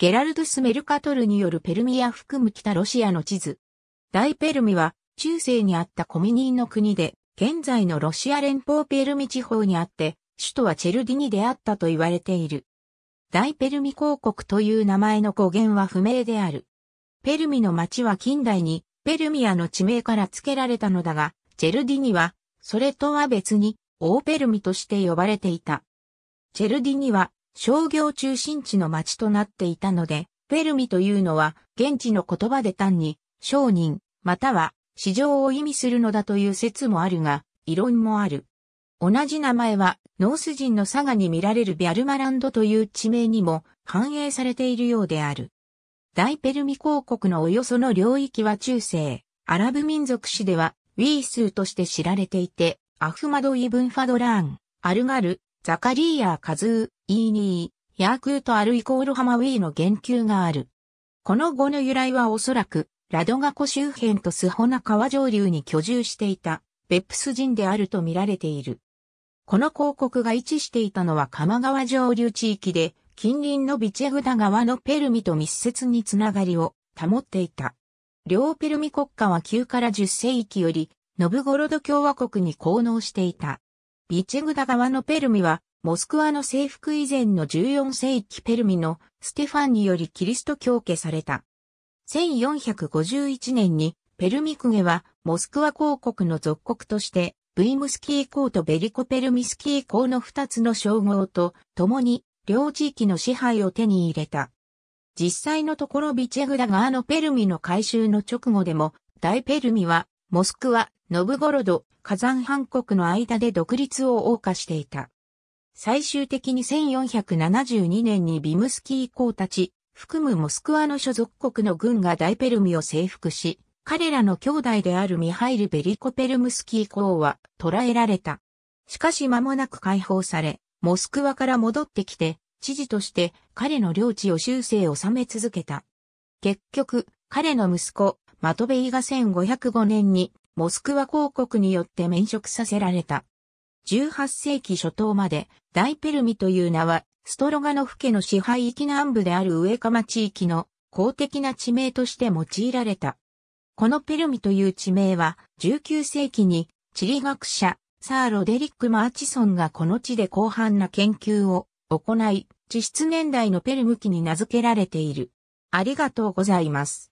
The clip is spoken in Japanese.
ゲラルドス・メルカトルによるペルミア含む北ロシアの地図。大ペルミは中世にあったコミニンの国で、現在のロシア連邦ペルミ地方にあって、首都はチェルディに出会ったと言われている。大ペルミ公国という名前の語源は不明である。ペルミの町は近代にペルミアの地名から付けられたのだが、チェルディには、それとは別に、オーペルミとして呼ばれていた。チェルディには、商業中心地の町となっていたので、フェルミというのは現地の言葉で単に商人または市場を意味するのだという説もあるが、異論もある。同じ名前はノース人の佐賀に見られるビャルマランドという地名にも反映されているようである。大ペルミ公国のおよその領域は中世、アラブ民族史ではウィースーとして知られていて、アフマド・イブン・ファドラーン、アルガル、ザカリーヤー・カズー、イーニー、ヤークートアルイコールハマウィーの言及がある。この語の由来はおそらく、ラドガ湖周辺とスホナ川上流に居住していた、ベップス人であると見られている。この広告が位置していたのは鎌川上流地域で、近隣のビチェグダ川のペルミと密接につながりを保っていた。両ペルミ国家は9から10世紀より、ノブゴロド共和国に奉納していた。ビチェグダ川のペルミは、モスクワの征服以前の14世紀ペルミのステファンによりキリスト教化された。1451年にペルミクゲはモスクワ公国の属国としてブイムスキー公とベリコペルミスキー公の2つの称号と共に両地域の支配を手に入れた。実際のところビチェグラ側のペルミの改修の直後でも大ペルミはモスクワ、ノブゴロド、火山半国の間で独立を謳歌していた。最終的に1472年にビムスキー公たち、含むモスクワの所属国の軍が大ペルミを征服し、彼らの兄弟であるミハイル・ベリコ・ペルムスキー公は捕らえられた。しかし間もなく解放され、モスクワから戻ってきて、知事として彼の領地を修正を収め続けた。結局、彼の息子、マトベイが1505年に、モスクワ公国によって免職させられた。18世紀初頭まで、大ペルミという名は、ストロガノフ家の支配域南部である上釜地域の公的な地名として用いられた。このペルミという地名は、19世紀に地理学者、サー・ロデリック・マーチソンがこの地で広範な研究を行い、地質年代のペルム期に名付けられている。ありがとうございます。